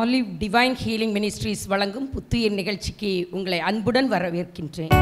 olive divine healing ministries வழங்கும் புத்துயிர் நிகழ்ச்சிக்கு உங்களை அன்புடன் வரவேற்கின்றேன்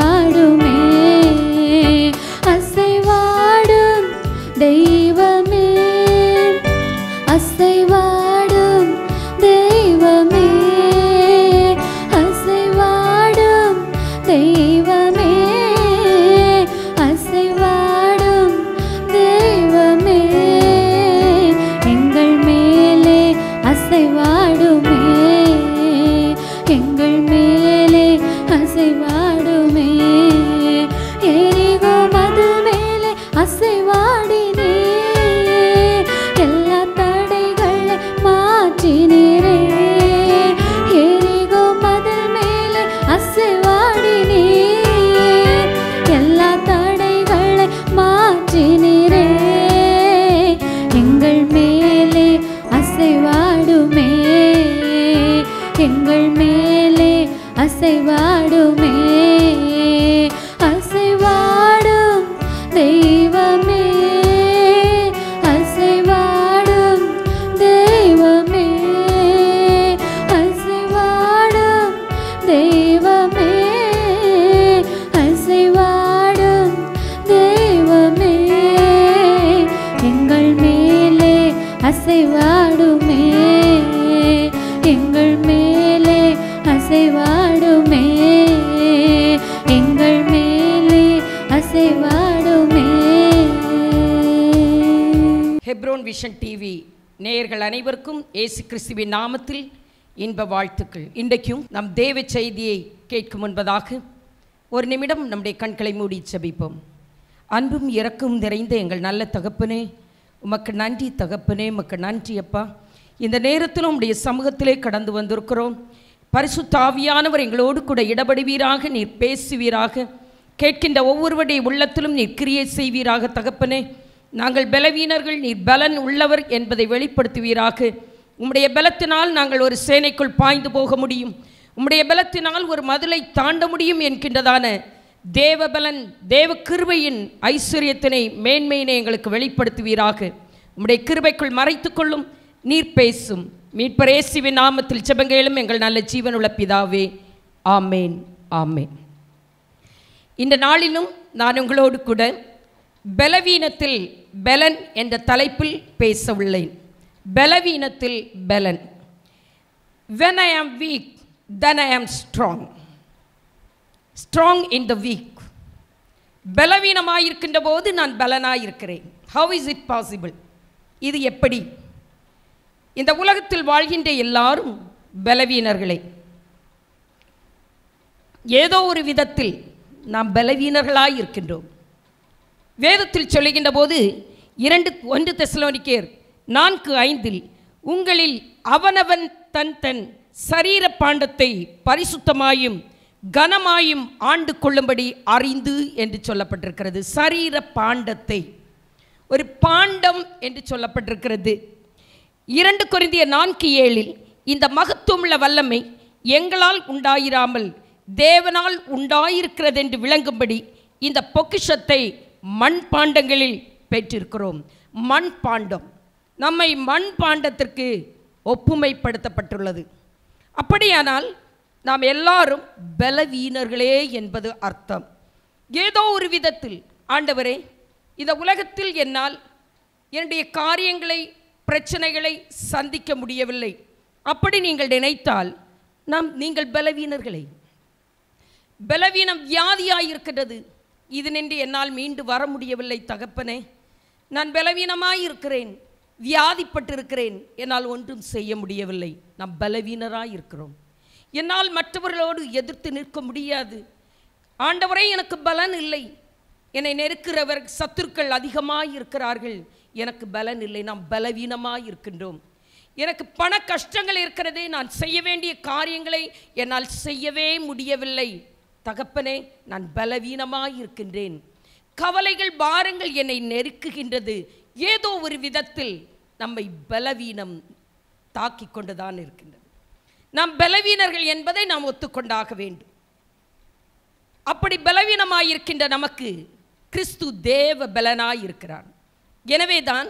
பாடுமே மேலே அசைவாடுமே நேயர்கள் அனைவருக்கும் ஏசு கிறிஸ்துவின் நாமத்தில் இன்ப வாழ்த்துக்கள் இன்றைக்கும் நம் தேவ செய்தியை கேட்கும் என்பதாக ஒரு நிமிடம் நம்முடைய கண்களை மூடி செபிப்போம் அன்பும் இறக்கும் நிறைந்த எங்கள் நல்ல தகப்பனே உமக்கு நன்றி தகப்பனே உமக்கு நன்றி அப்பா இந்த நேரத்தில் உம்முடைய சமூகத்திலே கடந்து வந்திருக்கிறோம் பரிசு தாவியானவர் எங்களோடு கூட இடபடுவீராக நீர் பேசுவீராக கேட்கின்ற ஒவ்வொருவருடைய உள்ளத்திலும் நீர் கிரியை செய்வீராக தகப்பனே நாங்கள் பலவீனர்கள் நீர் பலன் உள்ளவர் என்பதை வெளிப்படுத்துவீராக உம்முடைய பலத்தினால் நாங்கள் ஒரு சேனைக்குள் பாய்ந்து போக முடியும் உம்முடைய பலத்தினால் ஒரு மதுளை தாண்ட முடியும் என்கின்றதான தேவபலன் தேவ கிருபையின் ஐஸ்வர்யத்தினை மேன்மையினை எங்களுக்கு வெளிப்படுத்துவீராக உம்முடைய கிருபைக்குள் மறைத்து கொள்ளும் நீர் பேசும் மீட்பரேசிவின் நாமத்தில் செபங்கேலும் எங்கள் நல்ல ஜீவனுள்ள பிதாவே ஆமேன் ஆமேன் இந்த நாளிலும் நான் உங்களோடு கூட பலவீனத்தில் பெலன் என்ற தலைப்பில் பேச உள்ளேன் பலவீனத்தில் பெலன் when I am weak then I am strong strong in the weak பலவீனமாயிருக்கின்ற போது நான் பலனாயிருக்கிறேன் ஹவ் இஸ் இட் பாசிபிள் இது எப்படி இந்த உலகத்தில் வாழ்கின்ற எல்லாரும் பலவீனர்களே ஏதோ ஒரு விதத்தில் நாம் பலவீனர்களாக இருக்கின்றோம் வேதத்தில் சொல்லுகின்ற போது இரண்டு ஒன்று தெசலோனிக்கேர் நான்கு ஐந்தில் உங்களில் அவனவன் தன் தன் சரீர பாண்டத்தை பரிசுத்தமாயும் கனமாயும் ஆண்டு கொள்ளும்படி அறிந்து என்று சொல்லப்பட்டிருக்கிறது சரீர பாண்டத்தை ஒரு பாண்டம் என்று சொல்லப்பட்டிருக்கிறது இரண்டு குறைந்திய நான்கு ஏழில் இந்த மகத்துவமுள்ள வல்லமை எங்களால் உண்டாயிராமல் தேவனால் உண்டாயிருக்கிறது என்று விளங்கும்படி இந்த பொக்கிஷத்தை மண்பாண்டங்களில் பெற்றிருக்கிறோம் மண்பாண்டம் நம்மை மண்பாண்டத்திற்கு ஒப்புமைப்படுத்தப்பட்டுள்ளது அப்படியானால் நாம் எல்லாரும் பலவீனர்களே என்பது அர்த்தம் ஏதோ ஒரு விதத்தில் ஆண்டவரே இந்த உலகத்தில் என்னால் என்னுடைய காரியங்களை பிரச்சனைகளை சந்திக்க முடியவில்லை அப்படி நீங்கள் நினைத்தால் நாம் நீங்கள் பலவீனர்களை பலவீனம் வியாதியாக இருக்கிறது இது நின்று என்னால் மீண்டு வர முடியவில்லை தகப்பனே நான் பலவீனமாயிருக்கிறேன் வியாதிப்பட்டிருக்கிறேன் என்னால் ஒன்றும் செய்ய முடியவில்லை நாம் பலவீனராக இருக்கிறோம் என்னால் மற்றவர்களோடு எதிர்த்து நிற்க முடியாது ஆண்டவரே எனக்கு பலன் இல்லை என்னை நெருக்கிறவர் சத்துருக்கள் அதிகமாக இருக்கிறார்கள் எனக்கு பலன் இல்லை நாம் பலவீனமாக இருக்கின்றோம் எனக்கு பண கஷ்டங்கள் இருக்கிறதே நான் செய்ய வேண்டிய காரியங்களை என்னால் செய்யவே முடியவில்லை தகப்பனே நான் பலவீனமாக இருக்கின்றேன் கவலைகள் பாரங்கள் என்னை நெருக்குகின்றது ஏதோ ஒரு விதத்தில் நம்மை பலவீனம் தாக்கி கொண்டுதான் இருக்கின்றது நாம் பலவீனர்கள் என்பதை நாம் ஒத்துக்கொண்டாக வேண்டும் அப்படி பலவீனமாயிருக்கின்ற நமக்கு கிறிஸ்து தேவ பலனாயிருக்கிறான் எனவேதான்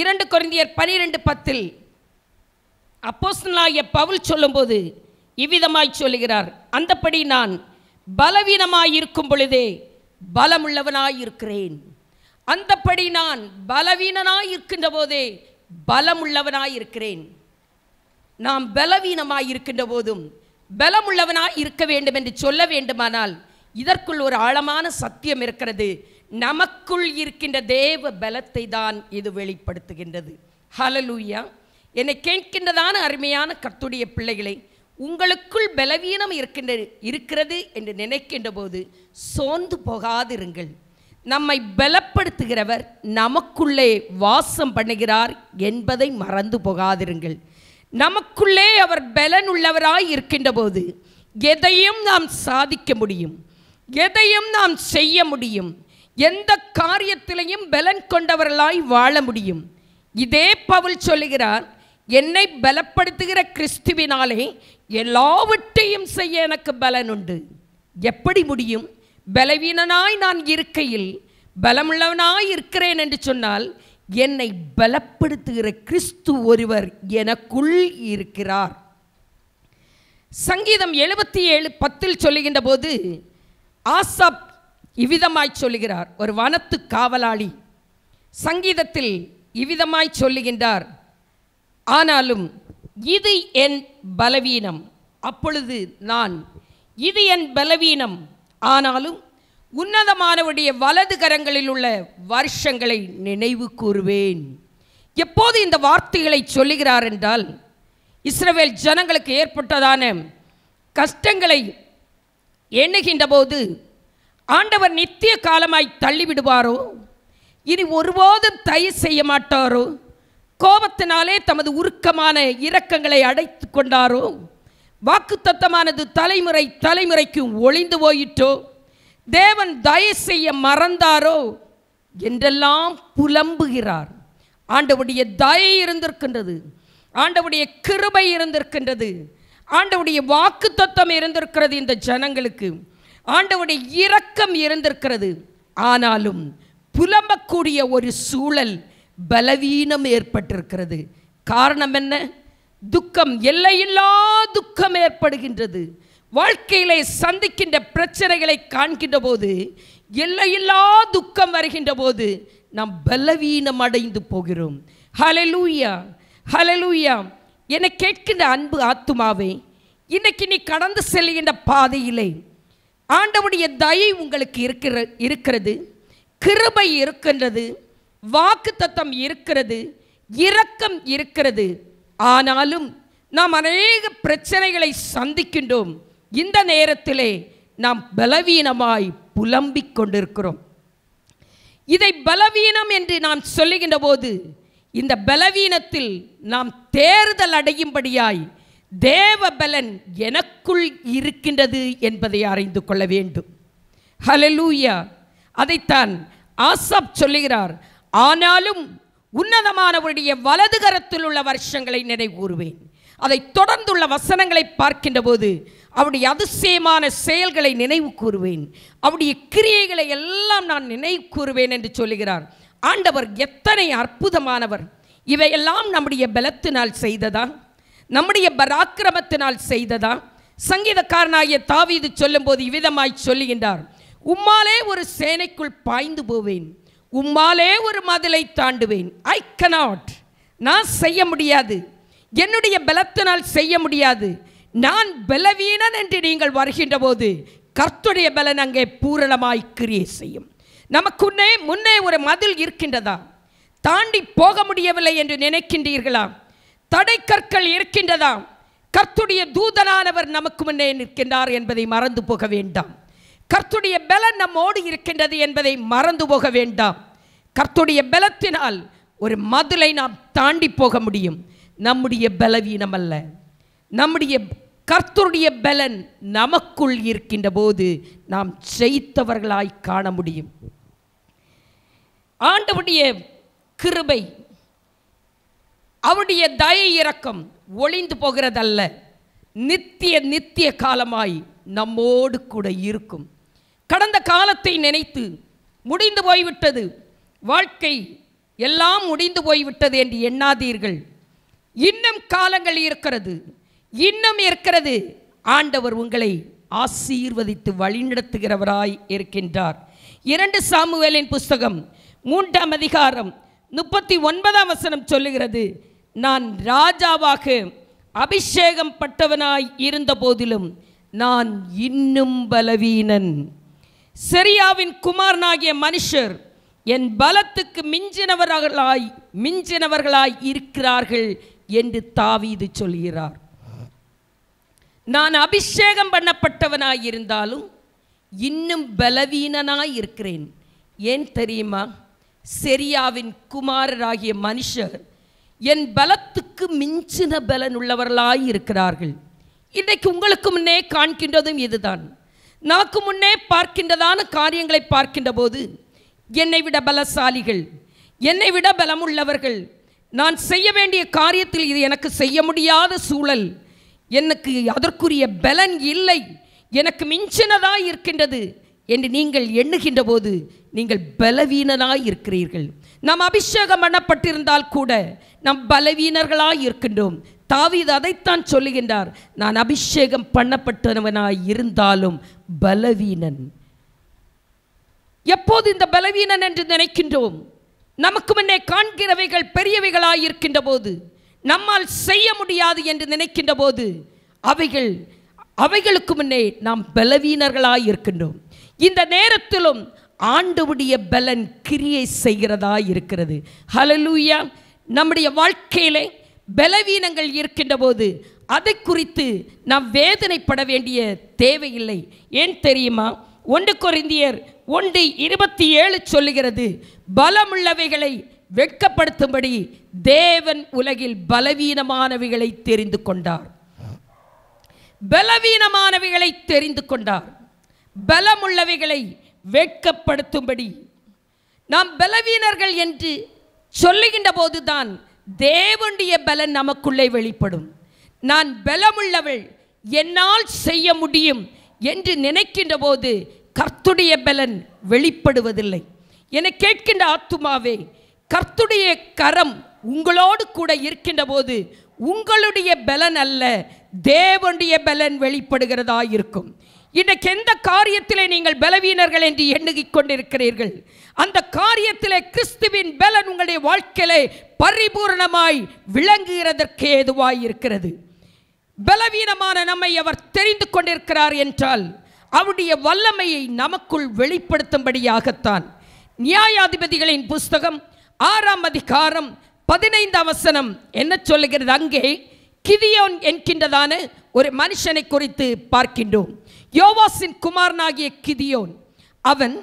இரண்டு குறைந்தியர் பனிரெண்டு பத்தில் அப்போஸ்னாய பவுல் சொல்லும்போது இவ்விதமாய் சொல்லுகிறார் அந்தப்படி நான் பலவீனமாய் இருக்கும் பொழுதே பலமுள்ளவனாய் இருக்கிறேன் அந்தப்படி நான் பலவீனனாய் இருக்கின்ற போதே பலமுள்ளவனாய் இருக்கிறேன் நாம் பலவீனமாய் இருக்கின்ற போதும் பலமுள்ளவனாய் இருக்க வேண்டும் என்று சொல்ல வேண்டுமானால் இதற்குள் ஒரு ஆழமான சத்தியம் இருக்கிறது நமக்குள் இருக்கின்ற தேவ பலத்தை தான் இது வெளிப்படுத்துகின்றது ஹலலூயா என்னை கேட்கின்றதான அருமையான கத்துடைய பிள்ளைகளை உங்களுக்குள் பலவீனம் இருக்கின்ற இருக்கிறது என்று நினைக்கின்ற போது சோர்ந்து போகாதிருங்கள் நம்மை பலப்படுத்துகிறவர் நமக்குள்ளே வாசம் பண்ணுகிறார் என்பதை மறந்து போகாதிருங்கள் நமக்குள்ளே அவர் பலன் உள்ளவராய் இருக்கின்ற போது எதையும் நாம் சாதிக்க முடியும் எதையும் நாம் செய்ய முடியும் எந்த காரியத்திலையும் பலன் கொண்டவர்களாய் வாழ முடியும் இதே பவுல் சொல்லுகிறார் என்னை பலப்படுத்துகிற கிறிஸ்துவினாலே எல்லாவற்றையும் செய்ய எனக்கு பலன் உண்டு எப்படி முடியும் பலவீனனாய் நான் இருக்கையில் பலமுள்ளவனாய் இருக்கிறேன் என்று சொன்னால் என்னை பலப்படுத்துகிற கிறிஸ்து ஒருவர் எனக்குள் இருக்கிறார் சங்கீதம் எழுபத்தி ஏழு பத்தில் சொல்லுகின்ற போது ஆசப் இவ்விதமாய் சொல்லுகிறார் ஒரு வனத்து காவலாளி சங்கீதத்தில் இவ்விதமாய் சொல்லுகின்றார் ஆனாலும் இது என் பலவீனம் அப்பொழுது நான் இது என் பலவீனம் ஆனாலும் உன்னதமானவருடைய வலது கரங்களில் உள்ள வருஷங்களை நினைவு கூறுவேன் எப்போது இந்த வார்த்தைகளை சொல்லுகிறார் என்றால் இஸ்ரவேல் ஜனங்களுக்கு ஏற்பட்டதான கஷ்டங்களை எண்ணுகின்ற போது ஆண்டவர் நித்திய காலமாய் தள்ளிவிடுவாரோ இனி ஒருபோதும் தயிர் செய்ய மாட்டாரோ கோபத்தினாலே தமது உருக்கமான இரக்கங்களை அடைத்து கொண்டாரோ வாக்குத்தத்தமானது தலைமுறை தலைமுறைக்கு ஒளிந்து போயிட்டோ தேவன் தயவு செய்ய மறந்தாரோ என்றெல்லாம் புலம்புகிறார் ஆண்டவுடைய தயை இருந்திருக்கின்றது ஆண்டவுடைய கிருபை இருந்திருக்கின்றது ஆண்டவுடைய வாக்கு இருந்திருக்கிறது இந்த ஜனங்களுக்கு ஆண்டவுடைய இரக்கம் இருந்திருக்கிறது ஆனாலும் புலம்பக்கூடிய ஒரு சூழல் பலவீனம் ஏற்பட்டிருக்கிறது காரணம் என்ன துக்கம் எல்லையில்லா துக்கம் ஏற்படுகின்றது வாழ்க்கையிலே சந்திக்கின்ற பிரச்சனைகளை காண்கின்ற போது எல்லையில்லா துக்கம் வருகின்ற போது நாம் பலவீனம் அடைந்து போகிறோம் ஹலலூயா ஹலலூயா என்னை கேட்கின்ற அன்பு ஆத்துமாவே இன்னைக்கு நீ கடந்து செல்கின்ற பாதையிலே ஆண்டவுடைய தயை உங்களுக்கு இருக்கிற இருக்கிறது கிருபை இருக்கின்றது வாக்கு தத்தம் இருக்கிறது இரக்கம் இருக்கிறது ஆனாலும் நாம் அநேக பிரச்சனைகளை சந்திக்கின்றோம் இந்த நேரத்திலே நாம் பலவீனமாய் புலம்பிக் கொண்டிருக்கிறோம் இதை பலவீனம் என்று நாம் சொல்லுகின்ற போது இந்த பலவீனத்தில் நாம் தேர்தல் அடையும்படியாய் தேவ பலன் எனக்குள் இருக்கின்றது என்பதை அறிந்து கொள்ள வேண்டும் ஹலலூயா அதைத்தான் ஆசாப் சொல்லுகிறார் ஆனாலும் உன்னதமானவருடைய வலது கரத்தில் உள்ள வருஷங்களை நினைவூறுவேன் அதை தொடர்ந்துள்ள வசனங்களை பார்க்கின்ற போது அவருடைய அதிசயமான செயல்களை நினைவு கூறுவேன் அவருடைய கிரியைகளை எல்லாம் நான் நினைவு கூறுவேன் என்று சொல்லுகிறார் ஆண்டவர் எத்தனை அற்புதமானவர் இவையெல்லாம் நம்முடைய பலத்தினால் செய்ததா நம்முடைய பராக்கிரமத்தினால் செய்ததா சங்கீதக்காரனாகிய தாவீது சொல்லும்போது இவ்விதமாய் சொல்லுகின்றார் உம்மாலே ஒரு சேனைக்குள் பாய்ந்து போவேன் உம்மாலே ஒரு மதிலை தாண்டுவேன் ஐ கனாட் நான் செய்ய முடியாது என்னுடைய பலத்தினால் செய்ய முடியாது நான் பலவீனன் என்று நீங்கள் வருகின்ற போது கர்த்துடைய பலன் அங்கே பூரணமாய் கிரியை செய்யும் நமக்குன்னே முன்னே ஒரு மதில் இருக்கின்றதா தாண்டி போக முடியவில்லை என்று நினைக்கின்றீர்களா தடை கற்கள் இருக்கின்றதா கர்த்துடைய தூதனானவர் நமக்கு முன்னே நிற்கின்றார் என்பதை மறந்து போக வேண்டாம் கர்த்துடைய பலன் நம்மோடு இருக்கின்றது என்பதை மறந்து போக வேண்டாம் கர்த்துடைய பலத்தினால் ஒரு மதுளை நாம் தாண்டி போக முடியும் நம்முடைய பலவீனம் அல்ல நம்முடைய கர்த்தருடைய பலன் நமக்குள் இருக்கின்ற போது நாம் ஜெயித்தவர்களாய் காண முடியும் ஆண்டவுடைய கிருபை அவருடைய தய இறக்கம் ஒளிந்து போகிறதல்ல நித்திய நித்திய காலமாய் நம்மோடு கூட இருக்கும் கடந்த காலத்தை நினைத்து முடிந்து போய்விட்டது வாழ்க்கை எல்லாம் முடிந்து போய்விட்டது என்று எண்ணாதீர்கள் இன்னும் காலங்கள் இருக்கிறது இன்னும் இருக்கிறது ஆண்டவர் உங்களை ஆசீர்வதித்து வழிநடத்துகிறவராய் இருக்கின்றார் இரண்டு சாமுவேலின் புஸ்தகம் மூன்றாம் அதிகாரம் முப்பத்தி ஒன்பதாம் வசனம் சொல்லுகிறது நான் ராஜாவாக அபிஷேகம் பட்டவனாய் இருந்த போதிலும் நான் இன்னும் பலவீனன் செரியாவின் குமாரனாகிய மனுஷர் என் பலத்துக்கு மிஞ்சினவர்களாய் மிஞ்சினவர்களாய் இருக்கிறார்கள் என்று தாவீது சொல்கிறார் நான் அபிஷேகம் பண்ணப்பட்டவனாய் இருந்தாலும் இன்னும் பலவீனனாய் இருக்கிறேன் ஏன் தெரியுமா செரியாவின் குமாரராகிய மனுஷர் என் பலத்துக்கு மிஞ்சின பலன் உள்ளவர்களாய் இருக்கிறார்கள் இன்றைக்கு உங்களுக்கு முன்னே காண்கின்றதும் இதுதான் நமக்கு முன்னே பார்க்கின்றதான காரியங்களை பார்க்கின்ற போது என்னை விட பலசாலிகள் என்னை விட பலமுள்ளவர்கள் நான் செய்ய வேண்டிய காரியத்தில் இது எனக்கு செய்ய முடியாத சூழல் எனக்கு அதற்குரிய பலன் இல்லை எனக்கு மிஞ்சினதாக இருக்கின்றது என்று நீங்கள் எண்ணுகின்ற போது நீங்கள் பலவீனராக இருக்கிறீர்கள் நாம் அபிஷேகம் பண்ணப்பட்டிருந்தால் கூட நாம் பலவீனர்களாக இருக்கின்றோம் தாவீது அதைத்தான் சொல்லுகின்றார் நான் அபிஷேகம் பண்ணப்பட்டவனாய் இருந்தாலும் பலவீனன் எப்போது இந்த பலவீனன் என்று நினைக்கின்றோம் நமக்கு முன்னே காண்கிறவைகள் பெரியவைகளாய் இருக்கின்ற போது நம்மால் செய்ய முடியாது என்று நினைக்கின்ற போது அவைகள் அவைகளுக்கு முன்னே நாம் பலவீனர்களாய் இருக்கின்றோம் இந்த நேரத்திலும் ஆண்டுவுடைய பலன் கிரியை செய்கிறதா இருக்கிறது ஹலலூயா நம்முடைய வாழ்க்கையிலே பலவீனங்கள் இருக்கின்ற போது அதை குறித்து நாம் வேதனைப்பட வேண்டிய தேவையில்லை ஏன் தெரியுமா ஒன்று குறைந்தியர் ஒன்று இருபத்தி ஏழு சொல்லுகிறது பலமுள்ளவைகளை வெட்கப்படுத்தும்படி தேவன் உலகில் பலவீனமானவைகளை தெரிந்து கொண்டார் பலவீனமானவைகளை தெரிந்து கொண்டார் பலமுள்ளவைகளை வெட்கப்படுத்தும்படி நாம் பலவீனர்கள் என்று சொல்லுகின்ற போதுதான் தேவனுடைய பலன் நமக்குள்ளே வெளிப்படும் நான் பலமுள்ளவள் என்னால் செய்ய முடியும் என்று நினைக்கின்ற போது கர்த்துடைய பலன் வெளிப்படுவதில்லை என கேட்கின்ற ஆத்துமாவே கர்த்துடைய கரம் உங்களோடு கூட இருக்கின்ற போது உங்களுடைய பலன் அல்ல தேவனுடைய பலன் வெளிப்படுகிறதா இருக்கும் இன்றைக்கு எந்த காரியத்திலே நீங்கள் பலவீனர்கள் என்று எண்ணுகிக் கொண்டிருக்கிறீர்கள் அந்த காரியத்திலே கிறிஸ்துவின் பலன் உங்களுடைய வாழ்க்கையிலே பரிபூர்ணமாய் விளங்குகிறதற்கு ஏதுவாய் இருக்கிறது பலவீனமான நம்மை அவர் தெரிந்து கொண்டிருக்கிறார் என்றால் அவருடைய வல்லமையை நமக்குள் வெளிப்படுத்தும்படியாகத்தான் நியாயாதிபதிகளின் புஸ்தகம் ஆறாம் அதிகாரம் பதினைந்து அவசனம் என்ன சொல்லுகிறது அங்கே கிதியோன் என்கின்றதான ஒரு மனுஷனை குறித்து பார்க்கின்றோம் யோவாசின் குமாரனாகிய கிதியோன் அவன்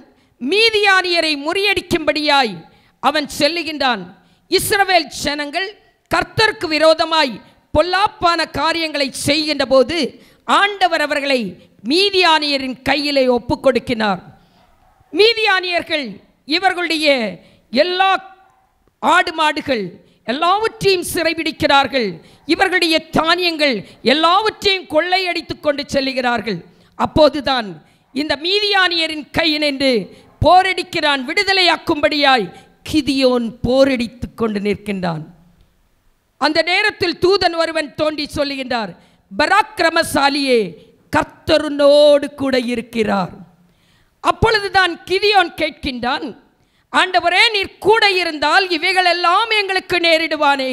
மீதியானியரை முறியடிக்கும்படியாய் அவன் செல்லுகின்றான் இஸ்ரவேல் ஜனங்கள் கர்த்தருக்கு விரோதமாய் பொல்லாப்பான காரியங்களை செய்கின்ற போது ஆண்டவர் அவர்களை மீதியானியரின் கையிலே ஒப்பு கொடுக்கினார் மீதியானியர்கள் இவர்களுடைய எல்லா ஆடு மாடுகள் எல்லாவற்றையும் சிறைபிடிக்கிறார்கள் இவர்களுடைய தானியங்கள் எல்லாவற்றையும் கொள்ளையடித்து கொண்டு செல்கிறார்கள் அப்போதுதான் இந்த மீதியானியரின் கையினின்று போரடிக்கிறான் விடுதலையாக்கும்படியாய் கிதியோன் போரடித்து கொண்டு நிற்கின்றான் அந்த நேரத்தில் தூதன் ஒருவன் தோண்டி சொல்லுகின்றார் பராக்கிரமசாலியே கர்த்தருனோடு கூட இருக்கிறார் அப்பொழுதுதான் கிதியோன் கேட்கின்றான் ஆண்டவரே நீர் கூட இருந்தால் இவைகள் எல்லாம் எங்களுக்கு நேரிடுவானே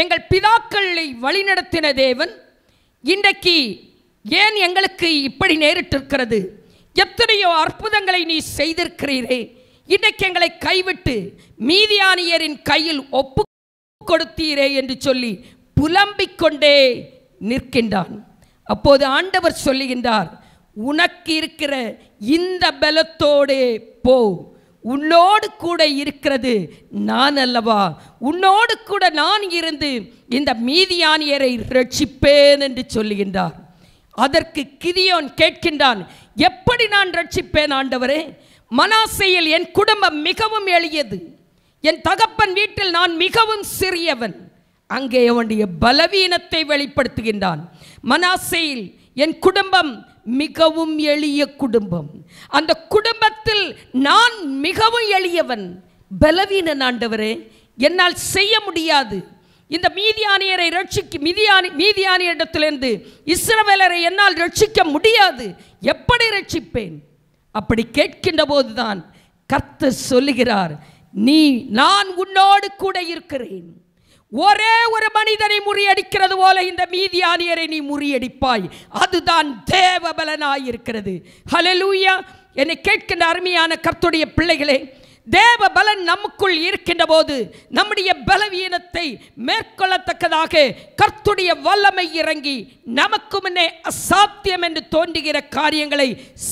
எங்கள் பிதாக்களை வழிநடத்தின தேவன் இன்றைக்கு ஏன் எங்களுக்கு இப்படி நேரிட்டிருக்கிறது எத்தனையோ அற்புதங்களை நீ செய்திருக்கிறீரே இன்றைக்கு எங்களை கைவிட்டு மீதியானியரின் கையில் ஒப்பு கொடுத்தீரே என்று சொல்லி புலம்பிக் கொண்டே நிற்கின்றான் அப்போது ஆண்டவர் சொல்லுகின்றார் உனக்கு இருக்கிற இந்த பலத்தோடே போ உன்னோடு கூட இருக்கிறது நான் அல்லவா உன்னோடு கூட நான் இருந்து இந்த மீதியானியரை ரட்சிப்பேன் என்று சொல்லுகின்றார் அதற்கு கிதியோன் கேட்கின்றான் எப்படி நான் ரட்சிப்பேன் ஆண்டவரே மனாசையில் என் குடும்பம் மிகவும் எளியது என் தகப்பன் வீட்டில் நான் மிகவும் சிறியவன் அங்கே அவனுடைய பலவீனத்தை வெளிப்படுத்துகின்றான் மனாசையில் என் குடும்பம் மிகவும் எளிய குடும்பம் அந்த குடும்பத்தில் நான் மிகவும் எளியவன் பலவீனன் ஆண்டவரே என்னால் செய்ய முடியாது இந்த மீதியானியரை ரட்சிக்கு மீதியானி மீதியானியிடத்திலிருந்து இஸ்ரவேலரை என்னால் ரட்சிக்க முடியாது எப்படி ரட்சிப்பேன் அப்படி கேட்கின்ற போதுதான் கர்த்து சொல்லுகிறார் நீ நான் உன்னோடு கூட இருக்கிறேன் ஒரே ஒரு மனிதனை முறியடிக்கிறது போல இந்த மீதியானியரை நீ முறியடிப்பாய் அதுதான் தேவபலனாய் இருக்கிறது ஹலலூயா என்னை கேட்கின்ற அருமையான கர்த்துடைய பிள்ளைகளே தேவ பலன் நமக்குள் இருக்கின்ற போது நம்முடைய பலவீனத்தை மேற்கொள்ளத்தக்கதாக கர்த்துடைய வல்லமை இறங்கி நமக்கு முன்னே அசாத்தியம் என்று தோன்றுகிற காரியங்களை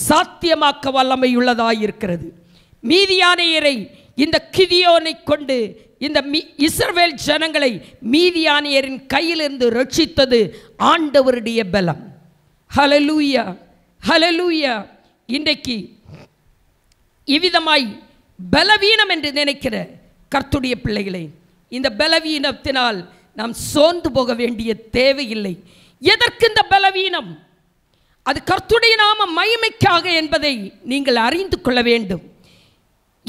சாத்தியமாக்க வல்லமை உள்ளதாயிருக்கிறது மீதியானையரை இந்த கிதியோனை கொண்டு இந்த இஸ்ரவேல் ஜனங்களை மீதியானியரின் கையிலிருந்து ரட்சித்தது ஆண்டவருடைய பலம் ஹலலூயா ஹலலூயா இன்றைக்கு இவ்விதமாய் பலவீனம் என்று நினைக்கிற கர்த்துடைய பிள்ளைகளை இந்த பலவீனத்தினால் நாம் சோர்ந்து போக வேண்டிய தேவையில்லை எதற்கு இந்த பலவீனம் அது கர்த்துடைய நாம மகிமைக்காக என்பதை நீங்கள் அறிந்து கொள்ள வேண்டும்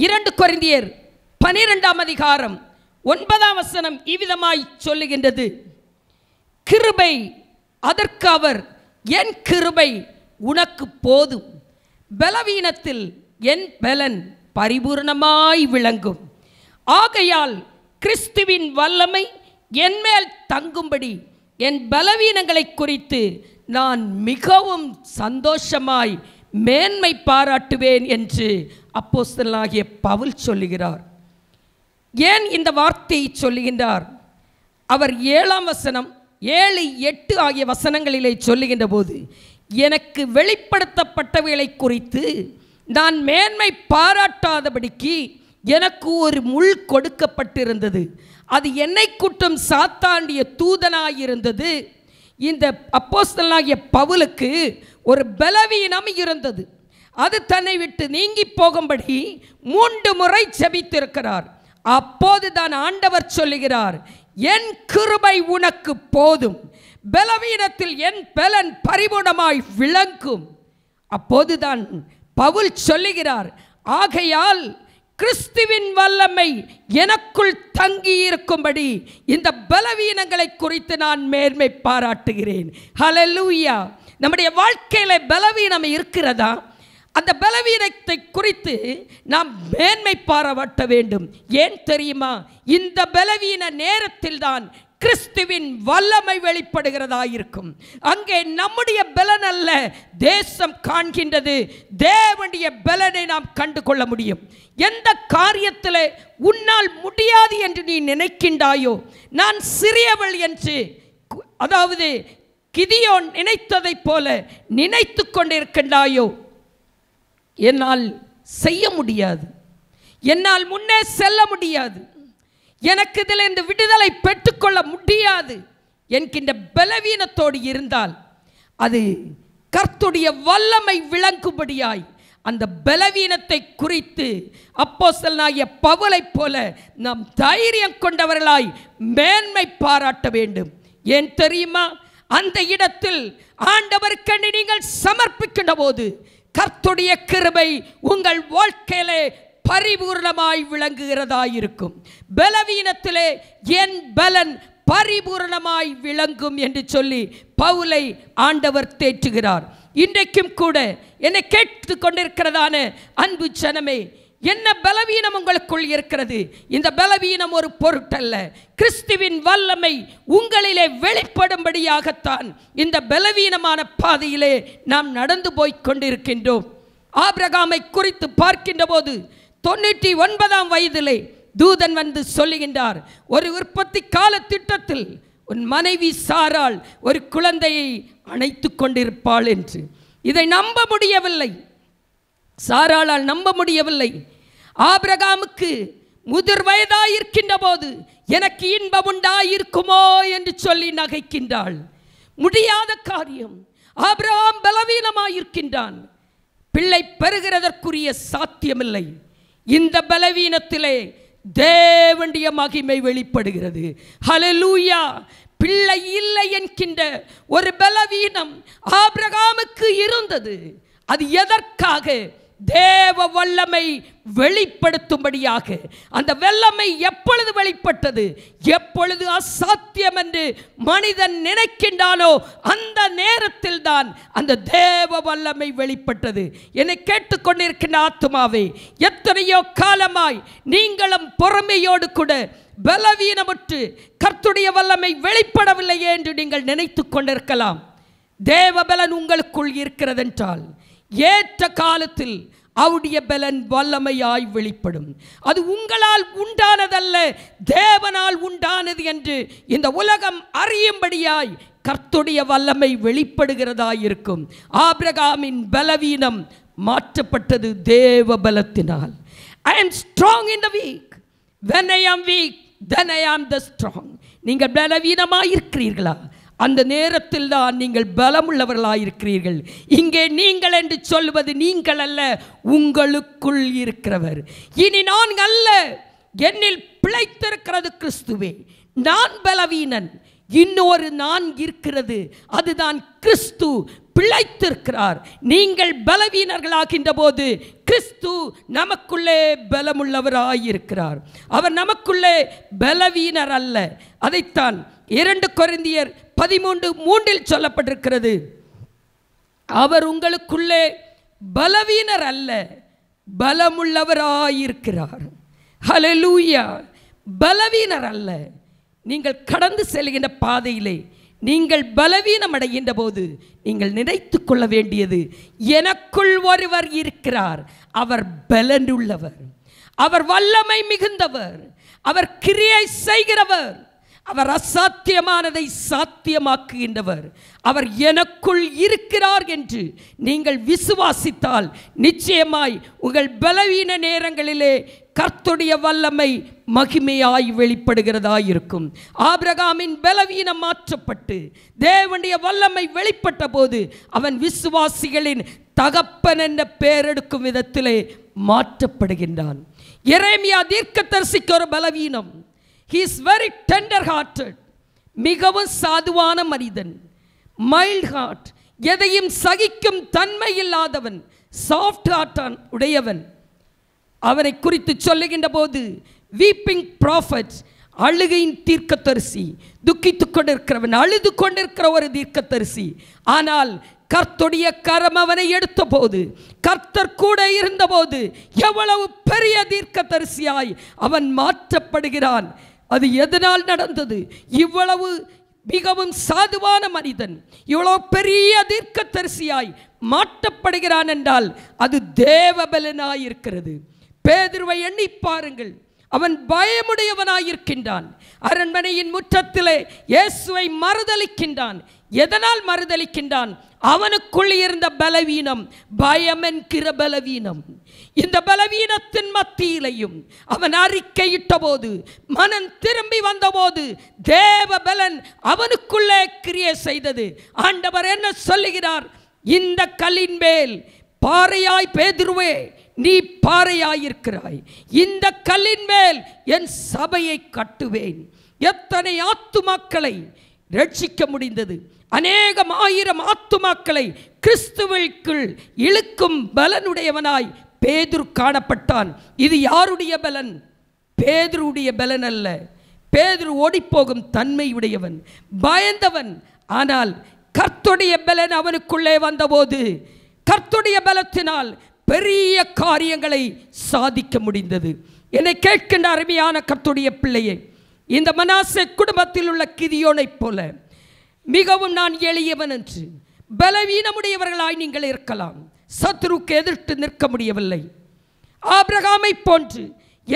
இரண்டு குறைந்தியர் பனிரெண்டாம் அதிகாரம் ஒன்பதாம் வசனம் இவ்விதமாய் சொல்லுகின்றது கிருபை அதற்கு அவர் என் கிருபை உனக்கு போதும் பலவீனத்தில் என் பலன் பரிபூர்ணமாய் விளங்கும் ஆகையால் கிறிஸ்துவின் வல்லமை என்மேல் தங்கும்படி என் பலவீனங்களை குறித்து நான் மிகவும் சந்தோஷமாய் மேன்மை பாராட்டுவேன் என்று அப்போஸ்தலாகிய பவுல் சொல்லுகிறார் ஏன் இந்த வார்த்தையை சொல்லுகின்றார் அவர் ஏழாம் வசனம் ஏழு எட்டு ஆகிய வசனங்களிலே சொல்லுகின்ற போது எனக்கு வெளிப்படுத்தப்பட்டவைகளை குறித்து நான் மேன்மை பாராட்டாதபடிக்கு எனக்கு ஒரு முள் கொடுக்கப்பட்டிருந்தது அது என்னை குற்றம் சாத்தாண்டிய தூதனாயிருந்தது இந்த அப்போஸ்தலாகிய பவுலுக்கு ஒரு பலவீனம் இருந்தது அது தன்னை விட்டு நீங்கி போகும்படி மூன்று முறை செபித்திருக்கிறார் அப்போது தான் ஆண்டவர் சொல்லுகிறார் என் கிருபை உனக்கு போதும் பலவீனத்தில் என் பலன் பரிபூர்ணமாய் விளங்கும் அப்போதுதான் பவுல் சொல்லுகிறார் ஆகையால் கிறிஸ்துவின் வல்லமை எனக்குள் தங்கி இருக்கும்படி இந்த பலவீனங்களை குறித்து நான் மேன்மை பாராட்டுகிறேன் ஹலலூயா நம்முடைய வாழ்க்கையில் பலவீனம் இருக்கிறதா அந்த பலவீனத்தை குறித்து நாம் மேன்மை பாராட்ட வேண்டும் ஏன் தெரியுமா இந்த பலவீன நேரத்தில் தான் கிறிஸ்துவின் வல்லமை வெளிப்படுகிறதாயிருக்கும் அங்கே நம்முடைய பலன் அல்ல தேசம் காண்கின்றது தேவனுடைய பலனை நாம் கண்டு கொள்ள முடியும் எந்த காரியத்தில் உன்னால் முடியாது என்று நீ நினைக்கின்றாயோ நான் சிறியவள் என்று அதாவது கிதியோன் நினைத்ததைப் போல நினைத்து கொண்டிருக்கின்றாயோ என்னால் செய்ய முடியாது என்னால் முன்னே செல்ல முடியாது எனக்கு இதில் இந்த விடுதலை பெற்றுக்கொள்ள முடியாது என்கின்ற பலவீனத்தோடு இருந்தால் அது கர்த்துடைய வல்லமை விளங்கும்படியாய் அந்த பலவீனத்தை குறித்து அப்போ செல்லாகிய பவுலை போல நாம் தைரியம் கொண்டவர்களாய் மேன்மை பாராட்ட வேண்டும் ஏன் தெரியுமா அந்த இடத்தில் ஆண்டவருக்கு நீங்கள் சமர்ப்பிக்கின்ற போது கர்த்துடைய கிருபை உங்கள் வாழ்க்கையிலே பரிபூர்ணமாய் விளங்குகிறதாயிருக்கும் பலவீனத்திலே என் பலன் பரிபூர்ணமாய் விளங்கும் என்று சொல்லி பவுலை ஆண்டவர் தேற்றுகிறார் இன்றைக்கும் கூட என்னை கேட்டு கொண்டிருக்கிறதான அன்பு ஜனமே என்ன பலவீனம் உங்களுக்குள் இருக்கிறது இந்த பலவீனம் ஒரு பொருட்டல்ல கிறிஸ்துவின் வல்லமை உங்களிலே வெளிப்படும்படியாகத்தான் இந்த பலவீனமான பாதையிலே நாம் நடந்து போய் கொண்டிருக்கின்றோம் ஆபிரகாமை குறித்து பார்க்கின்ற போது தொண்ணூற்றி ஒன்பதாம் வயதிலே தூதன் வந்து சொல்லுகின்றார் ஒரு உற்பத்தி கால திட்டத்தில் உன் மனைவி சாரால் ஒரு குழந்தையை அணைத்து கொண்டிருப்பாள் என்று இதை நம்ப முடியவில்லை சாராளால் நம்ப முடியவில்லை ஆபிரகாமுக்கு முதிர் வயதாயிருக்கின்ற போது எனக்கு இன்பம் உண்டாயிருக்குமோ என்று சொல்லி நகைக்கின்றாள் முடியாத காரியம் ஆபிரகாம் பலவீனமாயிருக்கின்றான் பிள்ளை பெறுகிறதற்குரிய சாத்தியமில்லை இந்த பலவீனத்திலே தேவண்டிய மகிமை வெளிப்படுகிறது ஹலலூயா பிள்ளை இல்லை என்கின்ற ஒரு பலவீனம் ஆபிரகாமுக்கு இருந்தது அது எதற்காக தேவ வல்லமை வெளிப்படுத்தும்படியாக அந்த வெள்ளமை எப்பொழுது வெளிப்பட்டது எப்பொழுது அசாத்தியம் என்று மனிதன் நினைக்கின்றானோ அந்த நேரத்தில் தான் அந்த தேவ வல்லமை வெளிப்பட்டது என்னை கேட்டுக்கொண்டிருக்கின்ற ஆத்மாவே எத்தனையோ காலமாய் நீங்களும் பொறுமையோடு கூட பலவீனமற்று கர்த்துடைய வல்லமை வெளிப்படவில்லையே என்று நீங்கள் நினைத்து கொண்டிருக்கலாம் தேவபலன் உங்களுக்குள் இருக்கிறதென்றால் என்றால் ஏற்ற காலத்தில் அவருடைய பலன் வல்லமையாய் வெளிப்படும் அது உங்களால் உண்டானதல்ல தேவனால் உண்டானது என்று இந்த உலகம் அறியும்படியாய் கர்த்துடைய வல்லமை வெளிப்படுகிறதாயிருக்கும் ஆபிரகாமின் பலவீனம் மாற்றப்பட்டது தேவ பலத்தினால் I am strong in the weak when I am weak then I ஆம் த ஸ்ட்ராங் நீங்கள் பலவீனமாக இருக்கிறீர்களா அந்த நேரத்தில் தான் நீங்கள் பலமுள்ளவர்களாயிருக்கிறீர்கள் இங்கே நீங்கள் என்று சொல்வது நீங்கள் அல்ல உங்களுக்குள் இருக்கிறவர் இனி நான் அல்ல என்னில் பிழைத்திருக்கிறது கிறிஸ்துவே நான் பலவீனன் இன்னொரு நான் இருக்கிறது அதுதான் கிறிஸ்து பிழைத்திருக்கிறார் நீங்கள் பலவீனர்களாகின்ற போது கிறிஸ்து நமக்குள்ளே பலமுள்ளவராயிருக்கிறார் அவர் நமக்குள்ளே பலவீனர் அல்ல அதைத்தான் இரண்டு குறைந்தியர் பதிமூன்று மூன்றில் சொல்லப்பட்டிருக்கிறது அவர் உங்களுக்குள்ளே பலவீனர் அல்ல பலமுள்ளவராயிருக்கிறார் ஹலலூயா பலவீனர் அல்ல நீங்கள் கடந்து செல்கின்ற பாதையிலே நீங்கள் பலவீனம் அடைகின்ற போது நீங்கள் நினைத்து கொள்ள வேண்டியது எனக்குள் ஒருவர் இருக்கிறார் அவர் பலனுள்ளவர் அவர் வல்லமை மிகுந்தவர் அவர் கிரியை செய்கிறவர் அவர் அசாத்தியமானதை சாத்தியமாக்குகின்றவர் அவர் எனக்குள் இருக்கிறார் என்று நீங்கள் விசுவாசித்தால் நிச்சயமாய் உங்கள் பலவீன நேரங்களிலே கர்த்துடைய வல்லமை மகிமையாய் வெளிப்படுகிறதாயிருக்கும் இருக்கும் ஆபிரகாமின் பலவீனம் மாற்றப்பட்டு தேவனுடைய வல்லமை வெளிப்பட்ட போது அவன் விசுவாசிகளின் தகப்பன் என்ற பெயரெடுக்கும் விதத்திலே மாற்றப்படுகின்றான் இறைமையா தரிசிக்க ஒரு பலவீனம் he is very tender hearted மிகவும் சாதுவான மனிதன் மைல்ட் ஹார்ட் எதையும் சகிக்கும் தன்மை இல்லாதவன் சாஃப்ட் ஹார்ட்டான் உடையவன் அவரை குறித்து சொல்லுகின்ற போது வீப்பிங் ப்ராஃபட் அழுகையின் தீர்க்கத்தரிசி துக்கித்து கொண்டிருக்கிறவன் அழுது கொண்டிருக்கிற ஒரு தீர்க்கத்தரிசி ஆனால் கர்த்துடைய கரம் அவனை எடுத்த போது கர்த்தர் கூட இருந்தபோது எவ்வளவு பெரிய தீர்க்கதரிசியாய் அவன் மாற்றப்படுகிறான் அது எதனால் நடந்தது இவ்வளவு மிகவும் சாதுவான மனிதன் இவ்வளோ பெரிய தரிசியாய் மாற்றப்படுகிறான் என்றால் அது தேவபலனாயிருக்கிறது பேதிர்வை எண்ணி பாருங்கள் அவன் பயமுடையவனாயிருக்கின்றான் அரண்மனையின் முற்றத்திலே இயேசுவை மறுதளிக்கின்றான் எதனால் மறுதளிக்கின்றான் அவனுக்குள் இருந்த பலவீனம் பயம் என்கிற பலவீனம் இந்த பலவீனத்தின் மத்தியிலையும் அவன் அறிக்கையிட்ட போது மனம் திரும்பி வந்தபோது தேவ பலன் அவனுக்குள்ளே கிரியை செய்தது ஆண்டவர் என்ன சொல்லுகிறார் இந்த கல்லின் மேல் பாறையாய் பேதிருவே நீ பாறையாயிருக்கிறாய் இந்த கல்லின் மேல் என் சபையை கட்டுவேன் எத்தனை ஆத்துமாக்களை ரட்சிக்க முடிந்தது அநேகம் ஆயிரம் ஆத்துமாக்களை கிறிஸ்துவிற்குள் இழுக்கும் பலனுடையவனாய் பேதுரு காணப்பட்டான் இது யாருடைய பலன் பேதுருடைய பலன் அல்ல பேதுரு ஓடிப்போகும் தன்மையுடையவன் பயந்தவன் ஆனால் கர்த்துடைய பலன் அவனுக்குள்ளே வந்தபோது கர்த்துடைய பலத்தினால் பெரிய காரியங்களை சாதிக்க முடிந்தது என்னை கேட்கின்ற அருமையான கர்த்துடைய பிள்ளையே இந்த மனாசை குடும்பத்தில் உள்ள கிதியோனைப் போல மிகவும் நான் எளியவன் என்று பலவீனமுடையவர்களாய் நீங்கள் இருக்கலாம் சத்ருக்கு எதிர்த்து நிற்க முடியவில்லை ஆபிரகாமை போன்று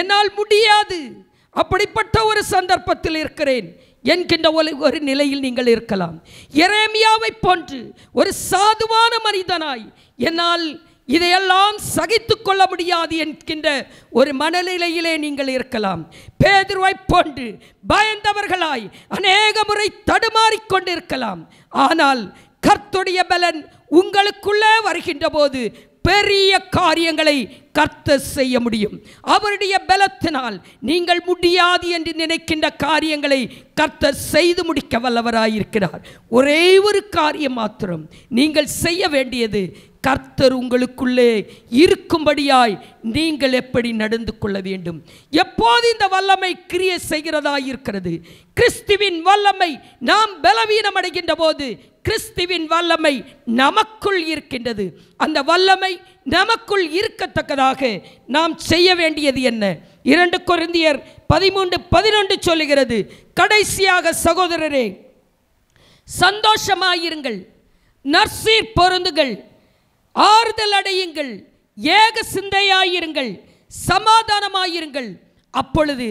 என்னால் முடியாது அப்படிப்பட்ட ஒரு சந்தர்ப்பத்தில் இருக்கிறேன் என்கின்ற ஒரு ஒரு நிலையில் நீங்கள் இருக்கலாம் இரேமியாவை போன்று ஒரு சாதுவான மனிதனாய் என்னால் இதையெல்லாம் சகித்து கொள்ள முடியாது என்கின்ற ஒரு மனநிலையிலே நீங்கள் இருக்கலாம் பேதுருவை போன்று பயந்தவர்களாய் அநேக முறை தடுமாறிக்கொண்டிருக்கலாம் ஆனால் கர்த்துடைய பலன் உங்களுக்குள்ளே வருகின்ற போது பெரிய காரியங்களை கர்த்த செய்ய முடியும் அவருடைய பலத்தினால் நீங்கள் முடியாது என்று நினைக்கின்ற காரியங்களை கர்த்த செய்து முடிக்க வல்லவராயிருக்கிறார் ஒரே ஒரு காரியம் மாத்திரம் நீங்கள் செய்ய வேண்டியது கர்த்தர் உங்களுக்குள்ளே இருக்கும்படியாய் நீங்கள் எப்படி நடந்து கொள்ள வேண்டும் எப்போது இந்த வல்லமை கிரியை செய்கிறதா இருக்கிறது கிறிஸ்துவின் வல்லமை நாம் பலவீனம் அடைகின்ற போது கிறிஸ்துவின் வல்லமை நமக்குள் இருக்கின்றது அந்த வல்லமை நமக்குள் இருக்கத்தக்கதாக நாம் செய்ய வேண்டியது என்ன இரண்டு குருந்தியர் பதிமூன்று பதினொன்று சொல்லுகிறது கடைசியாக சகோதரரே சந்தோஷமாயிருங்கள் நர்சீர் பொருந்துகள் ஆறுதல் அடையுங்கள் ஏக சிந்தையாயிருங்கள் சமாதானமாயிருங்கள் அப்பொழுது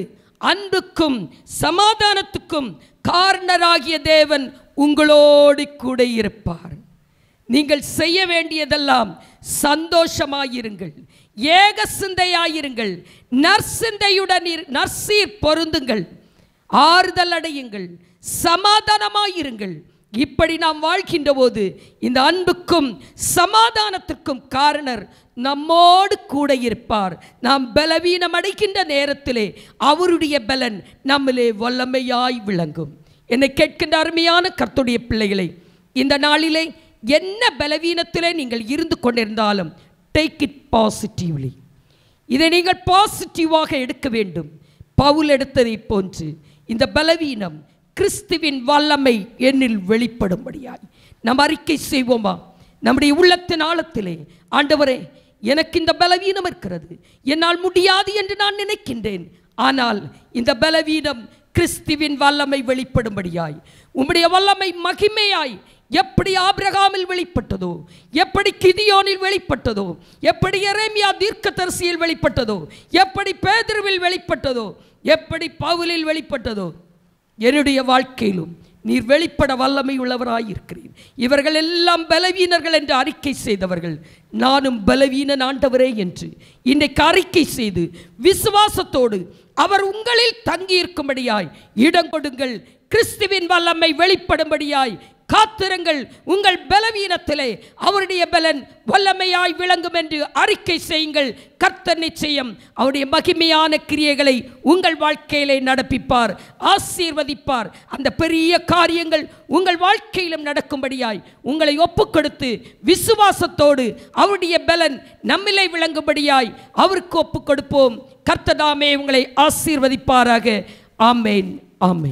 அன்புக்கும் சமாதானத்துக்கும் காரணராகிய தேவன் உங்களோடு கூட இருப்பார் நீங்கள் செய்ய வேண்டியதெல்லாம் சந்தோஷமாயிருங்கள் ஏக சிந்தையாயிருங்கள் நற்சிந்தையுடன் நற்சீர் பொருந்துங்கள் ஆறுதல் அடையுங்கள் சமாதானமாயிருங்கள் இப்படி நாம் வாழ்கின்ற போது இந்த அன்புக்கும் சமாதானத்திற்கும் காரணர் நம்மோடு கூட இருப்பார் நாம் பலவீனம் அடைகின்ற நேரத்திலே அவருடைய பலன் நம்மளே வல்லமையாய் விளங்கும் என்னை கேட்கின்ற அருமையான கர்த்துடைய பிள்ளைகளை இந்த நாளிலே என்ன பலவீனத்திலே நீங்கள் இருந்து கொண்டிருந்தாலும் டேக் இட் பாசிட்டிவ்லி இதை நீங்கள் பாசிட்டிவாக எடுக்க வேண்டும் பவுல் எடுத்ததை போன்று இந்த பலவீனம் கிறிஸ்துவின் வல்லமை என்னில் வெளிப்படும்படியாய் நம் அறிக்கை செய்வோமா நம்முடைய உள்ளத்தின் ஆழத்திலே ஆண்டவரே எனக்கு இந்த பலவீனம் இருக்கிறது என்னால் முடியாது என்று நான் நினைக்கின்றேன் ஆனால் இந்த பலவீனம் கிறிஸ்துவின் வல்லமை வெளிப்படும்படியாய் உம்முடைய வல்லமை மகிமையாய் எப்படி ஆபிரகாமில் வெளிப்பட்டதோ எப்படி கிதியோனில் வெளிப்பட்டதோ எப்படி எரேமியா தரிசியில் வெளிப்பட்டதோ எப்படி பேதர்வில் வெளிப்பட்டதோ எப்படி பவுலில் வெளிப்பட்டதோ என்னுடைய வாழ்க்கையிலும் நீர் வெளிப்பட வல்லமை உள்ளவராயிருக்கிறீர் இவர்கள் எல்லாம் பலவீனர்கள் என்று அறிக்கை செய்தவர்கள் நானும் பலவீனன் ஆண்டவரே என்று இன்றைக்கு அறிக்கை செய்து விசுவாசத்தோடு அவர் உங்களில் தங்கியிருக்கும்படியாய் இடம் கொடுங்கள் கிறிஸ்துவின் வல்லமை வெளிப்படும்படியாய் காத்திருங்கள் உங்கள் பலவீனத்திலே அவருடைய பலன் வல்லமையாய் விளங்கும் என்று அறிக்கை செய்யுங்கள் கர்த்தர் நிச்சயம் அவருடைய மகிமையான கிரியைகளை உங்கள் வாழ்க்கையிலே நடப்பிப்பார் ஆசீர்வதிப்பார் அந்த பெரிய காரியங்கள் உங்கள் வாழ்க்கையிலும் நடக்கும்படியாய் உங்களை ஒப்புக்கொடுத்து விசுவாசத்தோடு அவருடைய பலன் நம்மிலே விளங்கும்படியாய் அவருக்கு ஒப்புக் கொடுப்போம் கர்த்ததாமே உங்களை ஆசீர்வதிப்பாராக ஆமேன் ஆமேன்